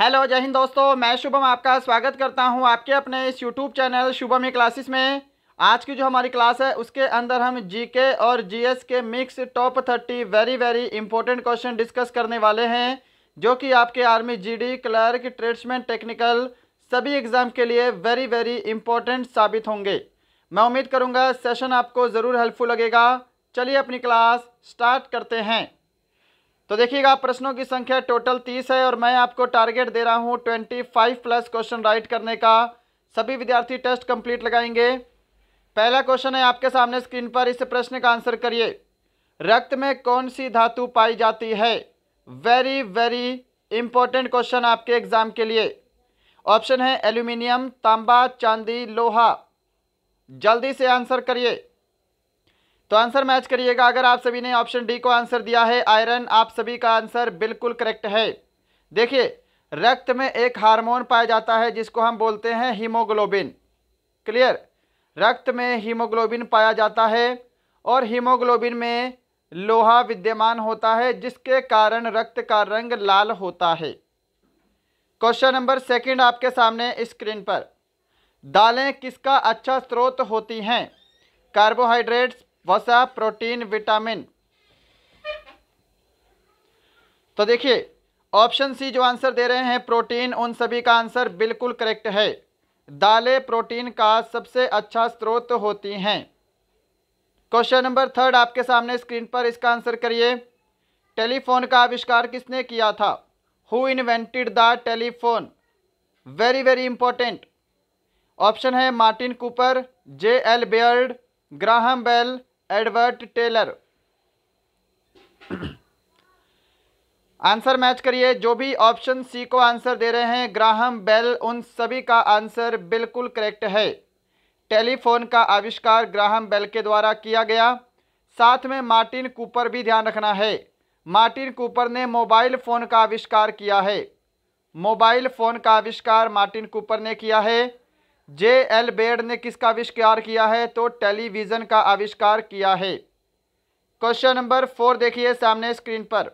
hello जय हिंद दोस्तों मैं शुभम आपका स्वागत करता हूं आपके अपने इस YouTube channel Shubham E Classes में आज की जो हमारी क्लास है उसके अंदर हम जीके और जीएस के mix top thirty very very important question discuss करने वाले हैं जो कि आपके army GD clerk tradesman technical सभी एग्ज़ाम के लिए वेरी वेरी इंपॉर्टेंट साबित होंगे मैं उम्मीद करूँगा सेशन आपको ज़रूर हेल्पफुल लगेगा चलिए अपनी क्लास स्टार्ट करते हैं तो देखिएगा प्रश्नों की संख्या टोटल तीस है और मैं आपको टारगेट दे रहा हूँ twenty five plus question write करने का सभी विद्यार्थी टेस्ट कंप्लीट लगाएंगे पहला क्वेश्चन है आपके सामने स्क्रीन पर इस प्रश्न का आंसर करिए रक्त में कौन सी धातु पाई जाती है वेरी वेरी इंपॉर्टेंट क्वेश्चन आपके एग्जाम के लिए ऑप्शन है एल्यूमिनियम तांबा चांदी लोहा जल्दी से आंसर करिए तो आंसर मैच करिएगा अगर आप सभी ने ऑप्शन डी को आंसर दिया है आयरन आप सभी का आंसर बिल्कुल करेक्ट है देखिए रक्त में एक हार्मोन पाया जाता है जिसको हम बोलते हैं हीमोग्लोबिन क्लियर रक्त में हीमोग्लोबिन पाया जाता है और हीमोग्लोबिन में लोहा विद्यमान होता है जिसके कारण रक्त का रंग लाल होता है क्वेश्चन नंबर सेकंड आपके सामने स्क्रीन पर दालें किसका अच्छा स्रोत होती हैं कार्बोहाइड्रेट्स वसा प्रोटीन विटामिन तो देखिए ऑप्शन सी जो आंसर दे रहे हैं प्रोटीन उन सभी का आंसर बिल्कुल करेक्ट है दालें प्रोटीन का सबसे अच्छा स्रोत होती हैं क्वेश्चन नंबर थर्ड आपके सामने स्क्रीन पर इसका आंसर करिए टेलीफोन का आविष्कार किसने किया था who invented the telephone very very important option है Martin Cooper J L Baird Graham Bell Edward Taylor answer match करिए जो भी ऑप्शन सी को आंसर दे रहे हैं ग्राहम बेल उन सभी का आंसर बिल्कुल करेक्ट है टेलीफोन का आविष्कार ग्राहम बेल के द्वारा किया गया साथ में मार्टिन कूपर भी ध्यान रखना है मार्टिन कूपर ने मोबाइल फ़ोन का आविष्कार किया है मोबाइल फ़ोन का आविष्कार मार्टिन कूपर ने किया है जे एल बेड ने किसका आविष्कार किया है तो टेलीविज़न का आविष्कार किया है क्वेश्चन नंबर फोर देखिए सामने स्क्रीन पर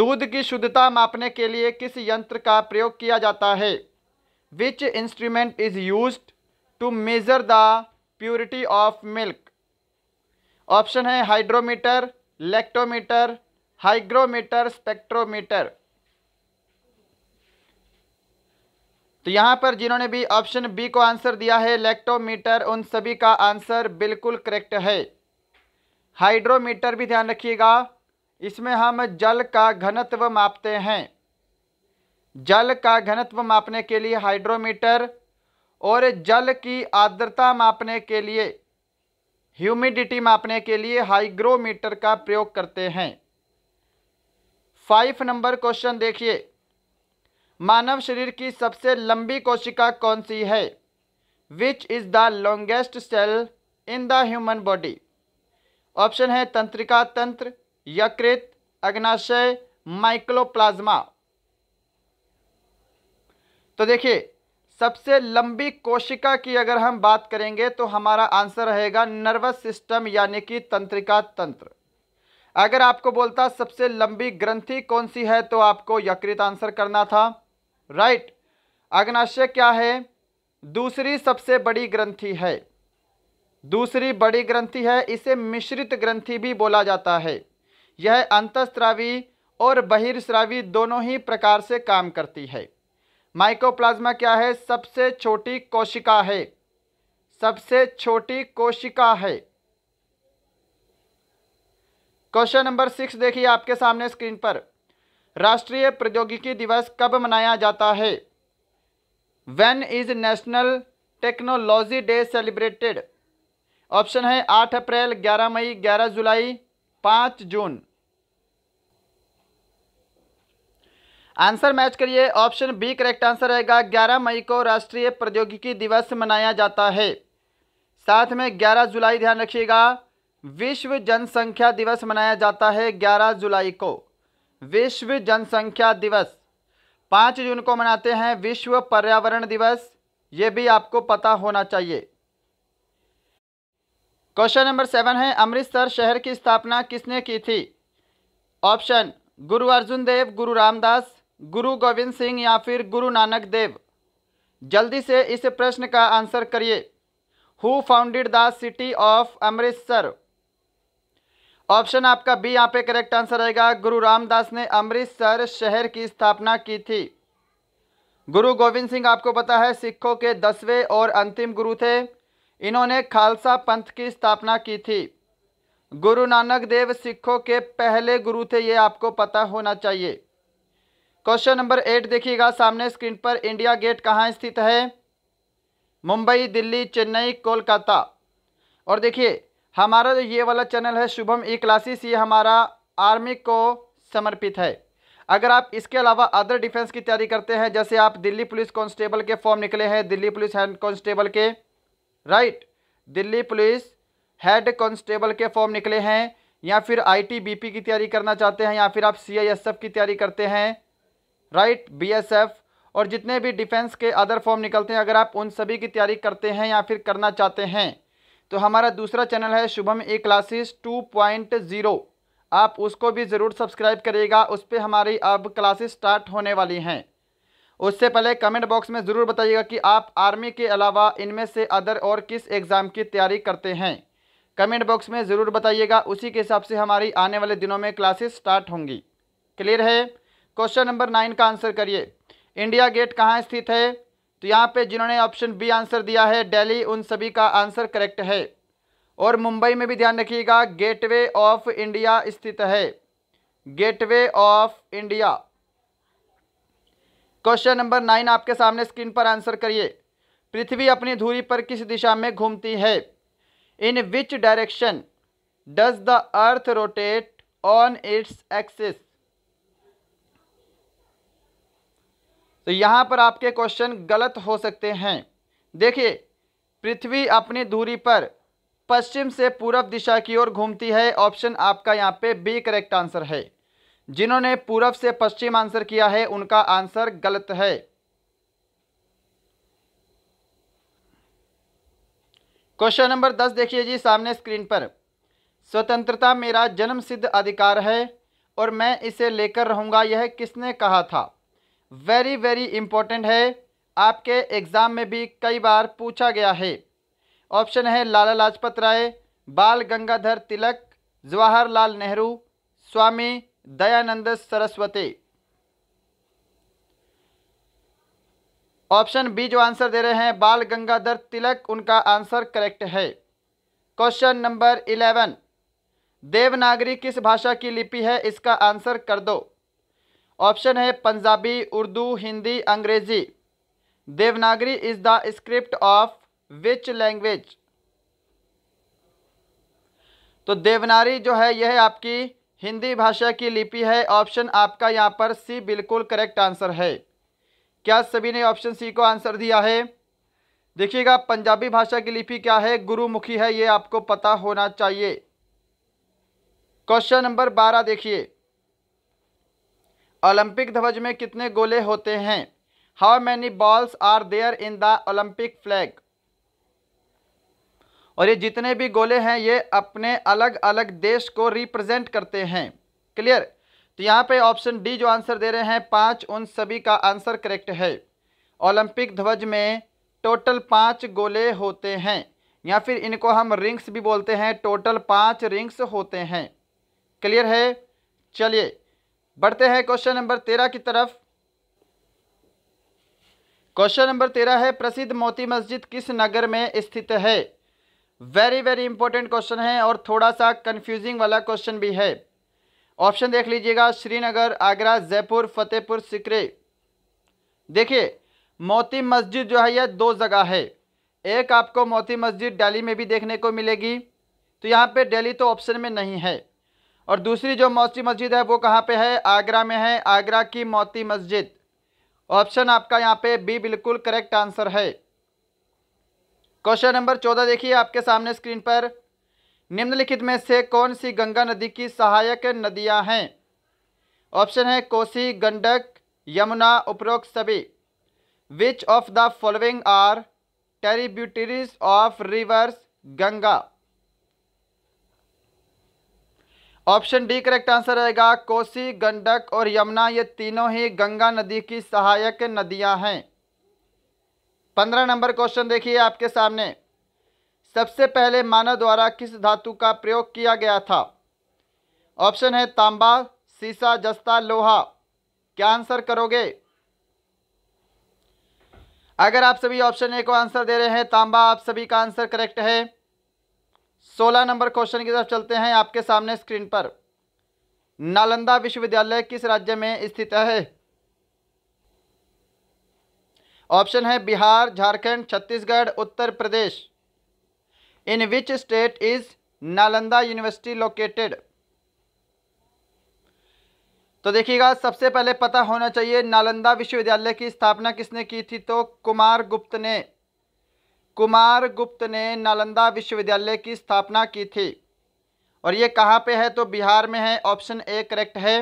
दूध की शुद्धता मापने के लिए किस यंत्र का प्रयोग किया जाता है which instrument is use to measure the purity of milk option है हाइड्रोमीटर लेक्टोमीटर हाइग्रोमीटर स्पेक्ट्रोमीटर तो यहाँ पर जिन्होंने भी ऑप्शन बी को आंसर दिया है लेक्टोमीटर उन सभी का आंसर बिल्कुल करेक्ट है हाइड्रोमीटर भी ध्यान रखिएगा इसमें हम जल का घनत्व मापते हैं जल का घनत्व मापने के लिए हाइड्रोमीटर और जल की आर्द्रता मापने के लिए ह्यूमिडिटी मापने के लिए हाइग्रोमीटर का प्रयोग करते हैं फाइव नंबर क्वेश्चन देखिए मानव शरीर की सबसे लंबी कोशिका कौन सी है which is the longest cell in the human body option है तंत्रिका तंत्र यकृत अग्नाशय माइक्लोप्लाज्मा तो देखिए सबसे लंबी कोशिका की अगर हम बात करेंगे तो हमारा आंसर रहेगा नर्वस सिस्टम यानी कि तंत्रिका तंत्र अगर आपको बोलता सबसे लंबी ग्रंथि कौन सी है तो आपको यकृत आंसर करना था राइट अग्नाशय क्या है दूसरी सबसे बड़ी ग्रंथि है दूसरी बड़ी ग्रंथि है इसे मिश्रित ग्रंथि भी बोला जाता है यह अंतस्त्रावी और बहिर्स्रावी दोनों ही प्रकार से काम करती है माइकोप्लाज्मा क्या है सबसे छोटी कोशिका है सबसे छोटी कोशिका है क्वेश्चन नंबर सिक्स देखिए आपके सामने स्क्रीन पर राष्ट्रीय प्रौद्योगिकी दिवस कब मनाया जाता है when is national technology day celebrated option है आठ अप्रैल ग्यारह मई ग्यारह जुलाई पाँच जून आंसर मैच करिए ऑप्शन बी करेक्ट आंसर रहेगा 11 मई को राष्ट्रीय प्रौद्योगिकी दिवस मनाया जाता है साथ में 11 जुलाई ध्यान रखिएगा विश्व जनसंख्या दिवस मनाया जाता है 11 जुलाई को विश्व जनसंख्या दिवस पाँच जून को मनाते हैं विश्व पर्यावरण दिवस ये भी आपको पता होना चाहिए क्वेश्चन नंबर सेवन है अमृतसर शहर की स्थापना किसने की थी ऑप्शन गुरु अर्जुन देव गुरु रामदास गुरु गोविंद सिंह या फिर गुरु नानक देव जल्दी से इस प्रश्न का आंसर करिए who founded the city of Amritsar option आपका बी यहाँ पे करेक्ट आंसर रहेगा गुरु रामदास ने अमृतसर शहर की स्थापना की थी गुरु गोविंद सिंह आपको पता है सिखों के दसवें और अंतिम गुरु थे इन्होंने खालसा पंथ की स्थापना की थी गुरु नानक देव सिखों के पहले गुरु थे ये आपको पता होना चाहिए क्वेश्चन नंबर एट देखिएगा सामने स्क्रीन पर इंडिया गेट कहाँ स्थित है मुंबई दिल्ली चेन्नई कोलकाता और देखिए हमारा जो ये वाला चैनल है शुभम ई क्लासेस ये हमारा आर्मी को समर्पित है अगर आप इसके अलावा अदर डिफेंस की तैयारी करते हैं जैसे आप दिल्ली पुलिस कांस्टेबल के फॉर्म निकले हैं दिल्ली पुलिस हेड कांस्टेबल के right Delhi police head constable के फॉर्म निकले हैं या फिर आईटीबीपी की तैयारी करना चाहते हैं या फिर आप सीआईएसएफ की तैयारी करते हैं राइट बीएसएफ और जितने भी डिफेंस के अदर फॉर्म निकलते हैं अगर आप उन सभी की तैयारी करते हैं या फिर करना चाहते हैं तो हमारा दूसरा चैनल है Shubham A Classes two point zero आप उसको भी ज़रूर सब्सक्राइब करिएगा उस पर हमारी अब क्लासेस स्टार्ट होने वाली हैं उससे पहले कमेंट बॉक्स में ज़रूर बताइएगा कि आप आर्मी के अलावा इनमें से अदर और किस एग्ज़ाम की तैयारी करते हैं कमेंट बॉक्स में ज़रूर बताइएगा उसी के हिसाब से हमारी आने वाले दिनों में क्लासेस स्टार्ट होंगी क्लियर है क्वेश्चन नंबर नाइन का आंसर करिए इंडिया गेट कहाँ स्थित है तो यहाँ पे जिन्होंने ऑप्शन बी आंसर दिया है दिल्ली उन सभी का आंसर करेक्ट है और मुंबई में भी ध्यान रखिएगा गेटवे ऑफ इंडिया स्थित है Gateway of India question number nine आपके सामने स्क्रीन पर आंसर करिए पृथ्वी अपनी धूरी पर किस दिशा में घूमती है in which direction does the earth rotate on its axis तो यहाँ पर आपके क्वेश्चन गलत हो सकते हैं देखिए पृथ्वी अपनी दूरी पर पश्चिम से पूर्व दिशा की ओर घूमती है ऑप्शन आपका यहाँ पे बी करेक्ट आंसर है जिन्होंने पूर्व से पश्चिम आंसर किया है उनका आंसर गलत है क्वेश्चन नंबर दस देखिए जी सामने स्क्रीन पर स्वतंत्रता मेरा जन्मसिद्ध अधिकार है और मैं इसे लेकर रहूँगा यह किसने कहा था वेरी वेरी इंपॉर्टेंट है आपके एग्ज़ाम में भी कई बार पूछा गया है ऑप्शन है लाला लाजपत राय बाल गंगाधर तिलक जवाहरलाल नेहरू स्वामी दयानंद सरस्वती ऑप्शन बी जो आंसर दे रहे हैं बाल गंगाधर तिलक उनका आंसर करेक्ट है क्वेश्चन नंबर इलेवन देवनागरी किस भाषा की लिपि है इसका आंसर कर दो ऑप्शन है Punjabi Urdu Hindi Angrezi Devanagari is the script of which language तो देवनागरी जो है यह आपकी हिंदी भाषा की लिपि है ऑप्शन आपका यहाँ पर सी बिल्कुल करेक्ट आंसर है क्या सभी ने ऑप्शन सी को आंसर दिया है देखिएगा पंजाबी भाषा की लिपि क्या है गुरुमुखी है ये आपको पता होना चाहिए क्वेश्चन नंबर बारह देखिए ओलंपिक ध्वज में कितने गोले होते हैं how many balls are there in the Olympic flag और ये जितने भी गोले हैं ये अपने अलग अलग देश को रिप्रेजेंट करते हैं क्लियर तो यहाँ पे ऑप्शन डी जो आंसर दे रहे हैं पाँच उन सभी का आंसर करेक्ट है ओलंपिक ध्वज में टोटल पाँच गोले होते हैं या फिर इनको हम रिंग्स भी बोलते हैं टोटल पाँच रिंग्स होते हैं क्लियर है चलिए बढ़ते हैं क्वेश्चन नंबर तेरह की तरफ क्वेश्चन नंबर तेरह है प्रसिद्ध मोती मस्जिद किस नगर में स्थित है वेरी वेरी इंपॉर्टेंट क्वेश्चन है और थोड़ा सा कन्फ्यूजिंग वाला क्वेश्चन भी है ऑप्शन देख लीजिएगा श्रीनगर आगरा जयपुर फतेहपुर सिकरे देखिए मोती मस्जिद जो है यह दो जगह है एक आपको मोती मस्जिद दिल्ली में भी देखने को मिलेगी तो यहाँ पे दिल्ली तो ऑप्शन में नहीं है और दूसरी जो मौसी मस्जिद है वो कहाँ पे है आगरा में है आगरा की मोती मस्जिद ऑप्शन आपका यहाँ पे बी बिल्कुल करेक्ट आंसर है क्वेश्चन नंबर चौदह देखिए आपके सामने स्क्रीन पर निम्नलिखित में से कौन सी गंगा नदी की सहायक नदियाँ हैं ऑप्शन है कोसी गंडक यमुना उपरोक्त सभी which of the following are tributaries of rivers Ganga option D correct answer रहेगा कोसी गंडक और यमुना ये तीनों ही गंगा नदी की सहायक नदियां हैं पंद्रह नंबर क्वेश्चन देखिए आपके सामने सबसे पहले मानव द्वारा किस धातु का प्रयोग किया गया था ऑप्शन है तांबा सीसा जस्ता लोहा क्या आंसर करोगे अगर आप सभी ऑप्शन ए को आंसर दे रहे हैं तांबा आप सभी का आंसर करेक्ट है सोलह नंबर क्वेश्चन की तरफ चलते हैं आपके सामने स्क्रीन पर नालंदा विश्वविद्यालय किस राज्य में स्थित है ऑप्शन है Bihar Jharkhand Chhattisgarh Uttar Pradesh in which state is Nalanda university located तो देखिएगा सबसे पहले पता होना चाहिए नालंदा विश्वविद्यालय की स्थापना किसने की थी तो कुमार गुप्त ने कुमार गुप्त ने नालंदा विश्वविद्यालय की स्थापना की थी और ये कहाँ पे है तो बिहार में है ऑप्शन ए करेक्ट है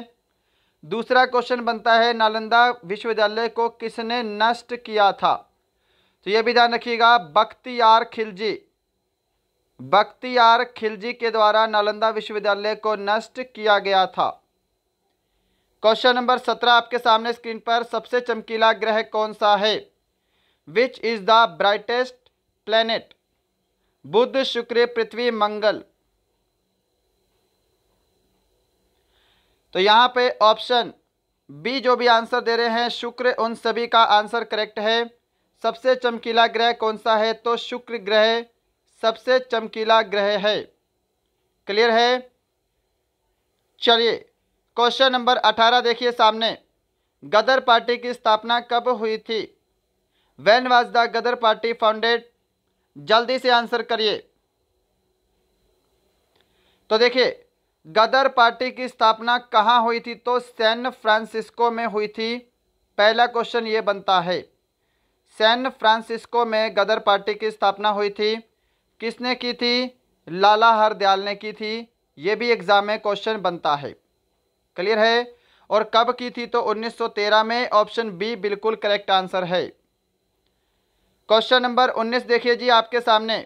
दूसरा क्वेश्चन बनता है नालंदा विश्वविद्यालय को किसने नष्ट किया था तो ये भी ध्यान रखिएगा बख्तियार खिलजी बख्तियार खिलजी के द्वारा नालंदा विश्वविद्यालय को नष्ट किया गया था क्वेश्चन नंबर सत्रह आपके सामने स्क्रीन पर सबसे चमकीला ग्रह कौन सा है which is the brightest planet Budh Shukra Prithvi मंगल तो यहां पे ऑप्शन बी जो भी आंसर दे रहे हैं शुक्र उन सभी का आंसर करेक्ट है सबसे चमकीला ग्रह कौन सा है तो शुक्र ग्रह सबसे चमकीला ग्रह है क्लियर है चलिए क्वेश्चन नंबर अठारह देखिए सामने गदर पार्टी की स्थापना कब हुई थी when was the Ghadar party founded जल्दी से आंसर करिए तो देखिए गदर पार्टी की स्थापना कहाँ हुई थी तो सैन फ्रांसिस्को में हुई थी पहला क्वेश्चन ये बनता है सैन फ्रांसिस्को में गदर पार्टी की स्थापना हुई थी किसने की थी लाला हरदयाल ने की थी ये भी एग्ज़ाम में क्वेश्चन बनता है क्लियर है और कब की थी तो 1913 में ऑप्शन बी बिल्कुल करेक्ट आंसर है क्वेश्चन नंबर उन्नीस देखिए जी आपके सामने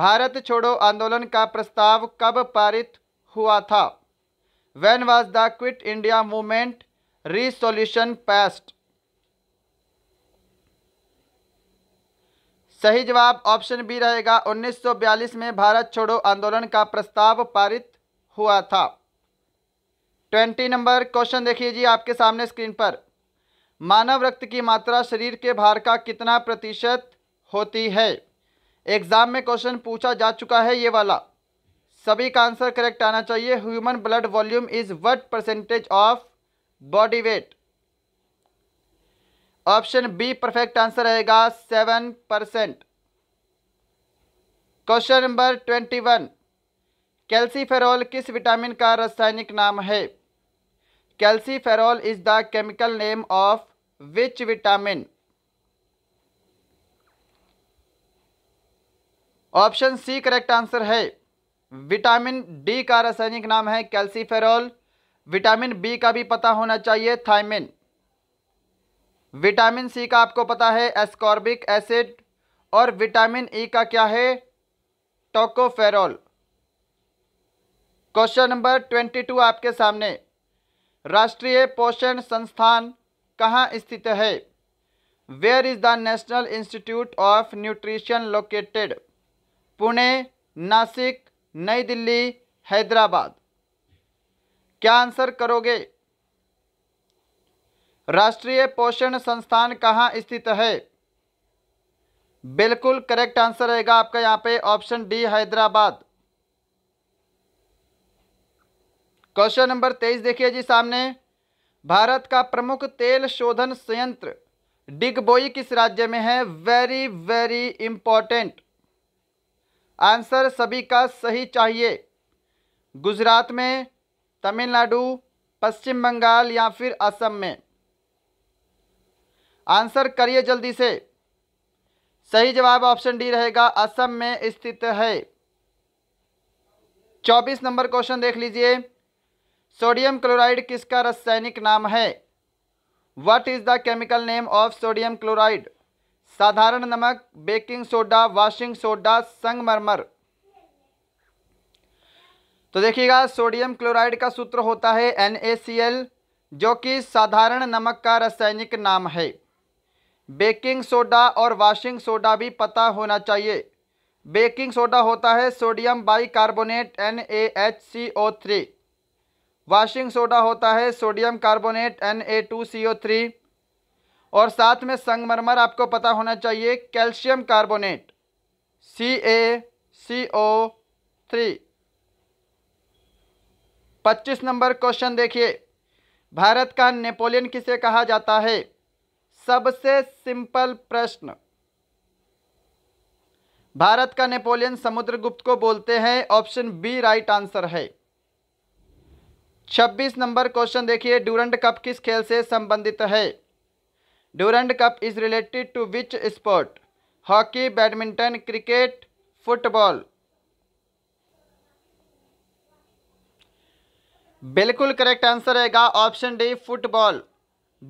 भारत छोड़ो आंदोलन का प्रस्ताव कब पारित हुआ था when was the Quit India movement resolution passed सही जवाब ऑप्शन बी रहेगा 1942 में भारत छोड़ो आंदोलन का प्रस्ताव पारित हुआ था ट्वेंटी नंबर क्वेश्चन देखिए जी आपके सामने स्क्रीन पर मानव रक्त की मात्रा शरीर के भार का कितना प्रतिशत होती है एग्ज़ाम में क्वेश्चन पूछा जा चुका है ये वाला सभी का आंसर करेक्ट आना चाहिए human blood volume is what percentage of body weight option B perfect answer रहेगा seven percent question number twenty one calciferol किस विटामिन का रासायनिक नाम है calciferol is the chemical name of which vitamin option C correct answer है vitamin D का रासायनिक नाम है कैल्सीफेरॉल विटामिन बी का भी पता होना चाहिए थायमिन विटामिन सी का आपको पता है एस्कॉर्बिक एसिड और विटामिन ई e का क्या है tocopherol question number twenty two आपके सामने राष्ट्रीय पोषण संस्थान कहाँ स्थित है where is the national institute of nutrition located Pune Nashik New Delhi Hyderabad क्या आंसर करोगे राष्ट्रीय पोषण संस्थान कहाँ स्थित है बिल्कुल करेक्ट आंसर रहेगा आपका यहाँ पे option D Hyderabad question number तेईस देखिए जी सामने भारत का प्रमुख तेल शोधन संयंत्र डिगबोई किस राज्य में है वेरी वेरी इंपॉर्टेंट आंसर सभी का सही चाहिए गुजरात में तमिलनाडु पश्चिम बंगाल या फिर असम में आंसर करिए जल्दी से सही जवाब ऑप्शन डी रहेगा असम में स्थित है चौबीस नंबर क्वेश्चन देख लीजिए सोडियम क्लोराइड किसका रासायनिक नाम है what is the chemical name of sodium chloride साधारण नमक बेकिंग सोडा वॉशिंग सोडा संगमरमर तो देखिएगा सोडियम क्लोराइड का सूत्र होता है एन जो कि साधारण नमक का रासायनिक नाम है बेकिंग सोडा और वॉशिंग सोडा भी पता होना चाहिए बेकिंग सोडा होता है sodium bicarbonate N A H C O three washing soda होता है sodium carbonate N A two C O three और साथ में संगमरमर आपको पता होना चाहिए calcium carbonate C A C O three पच्चीस नंबर क्वेश्चन देखिए भारत का नेपोलियन किसे कहा जाता है सबसे सिंपल प्रश्न भारत का नेपोलियन समुद्रगुप्त को बोलते हैं ऑप्शन बी राइट आंसर है छब्बीस नंबर क्वेश्चन देखिए डूरंड कप किस खेल से संबंधित है Durand cup is related to which sport hockey badminton cricket football बिल्कुल करेक्ट आंसर रहेगा option D football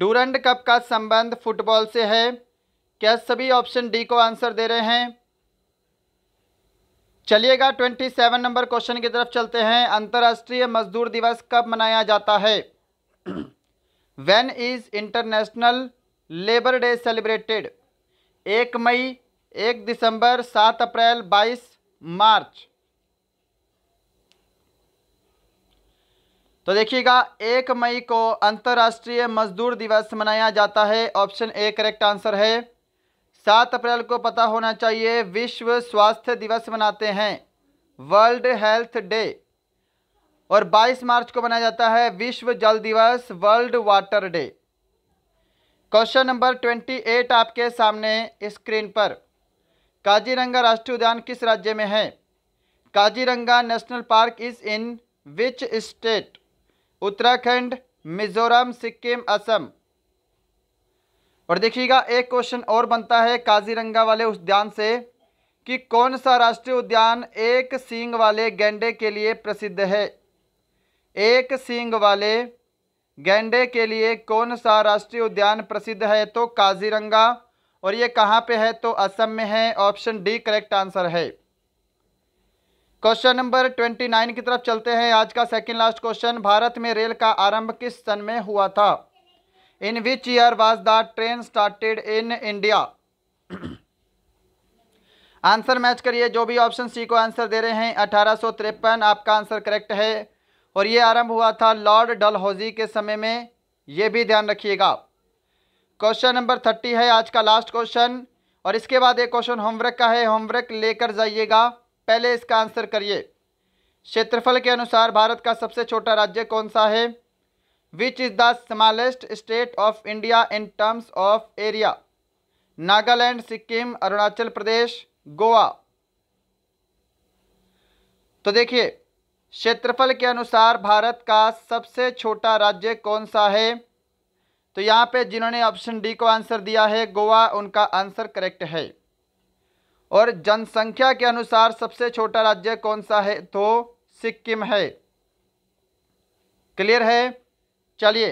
Durand cup का संबंध फुटबॉल से है क्या सभी ऑप्शन डी को आंसर दे रहे हैं चलिएगा 27 नंबर क्वेश्चन की तरफ चलते हैं अंतर्राष्ट्रीय मजदूर दिवस कब मनाया जाता है when is international labour day celebrated एक मई एक दिसंबर सात अप्रैल बाईस मार्च तो देखिएगा एक मई को अंतर्राष्ट्रीय मजदूर दिवस मनाया जाता है ऑप्शन ए करेक्ट आंसर है सात अप्रैल को पता होना चाहिए विश्व स्वास्थ्य दिवस मनाते हैं वर्ल्ड हेल्थ डे और 22 मार्च को मनाया जाता है विश्व जल दिवस world water day question number 28 आपके सामने स्क्रीन पर काजीरंगा राष्ट्रीय उद्यान किस राज्य में है Kaziranga national park is in which state Uttarakhand Mizoram Sikkim Assam और देखिएगा एक क्वेश्चन और बनता है काजीरंगा वाले उद्यान से कि कौन सा राष्ट्रीय उद्यान एक सींग वाले गेंडे के लिए प्रसिद्ध है एक सींग वाले गेंडे के लिए कौन सा राष्ट्रीय उद्यान प्रसिद्ध है तो काजीरंगा और ये कहाँ पे है तो असम में है ऑप्शन डी करेक्ट आंसर है क्वेश्चन नंबर ट्वेंटी नाइन की तरफ चलते हैं आज का सेकंड लास्ट क्वेश्चन भारत में रेल का आरंभ किस सन में हुआ था in which year was the train started in India answer match करिए जो भी ऑप्शन सी को आंसर दे रहे हैं अठारह आपका आंसर करेक्ट है और ये आरंभ हुआ था लॉर्ड डलहौजी के समय में ये भी ध्यान रखिएगा क्वेश्चन नंबर थर्टी है आज का लास्ट क्वेश्चन और इसके बाद एक क्वेश्चन होमवर्क का है होमवर्क लेकर जाइएगा पहले इसका आंसर करिए क्षेत्रफल के अनुसार भारत का सबसे छोटा राज्य कौन सा है which is the smallest state of India in terms of area Nagaland Sikkim Arunachal Pradesh Goa तो देखिए क्षेत्रफल के अनुसार भारत का सबसे छोटा राज्य कौन सा है तो यहाँ पे जिन्होंने ऑप्शन डी को आंसर दिया है गोवा उनका आंसर करेक्ट है और जनसंख्या के अनुसार सबसे छोटा राज्य कौन सा है तो सिक्किम है क्लियर है चलिए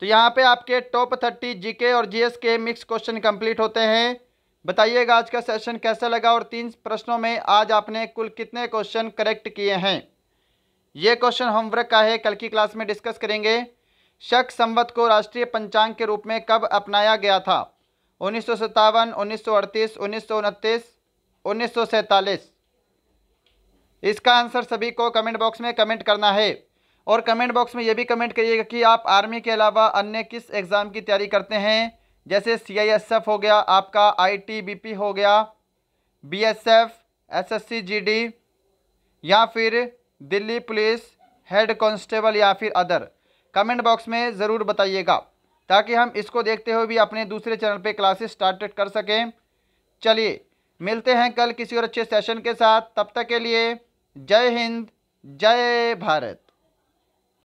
तो यहाँ पे आपके टॉप थर्टी जीके और जीएस के मिक्स क्वेश्चन कंप्लीट होते हैं बताइएगा आज का सेशन कैसा लगा और तीन प्रश्नों में आज आपने कुल कितने क्वेश्चन करेक्ट किए हैं ये क्वेश्चन होमवर्क का है कल की क्लास में डिस्कस करेंगे शक संवत को राष्ट्रीय पंचांग के रूप में कब अपनाया गया था उन्नीस सौ सत्तावन उन्नीस सौ अड़तीस उन्नीस सौ उनतीस उन्नीस सौ सैंतालीस इसका आंसर सभी को कमेंट बॉक्स में कमेंट करना है और कमेंट बॉक्स में ये भी कमेंट करिएगा कि आप आर्मी के अलावा अन्य किस एग्ज़ाम की तैयारी करते हैं जैसे सी आई एस एफ हो गया आपका आई टी बी पी हो गया B S F S S C G D या फिर दिल्ली पुलिस हेड कांस्टेबल या फिर अदर कमेंट बॉक्स में ज़रूर बताइएगा ताकि हम इसको देखते हुए भी अपने दूसरे चैनल पे क्लासेस स्टार्टेड कर सकें चलिए मिलते हैं कल किसी और अच्छे सेशन के साथ तब तक के लिए जय हिंद जय भारत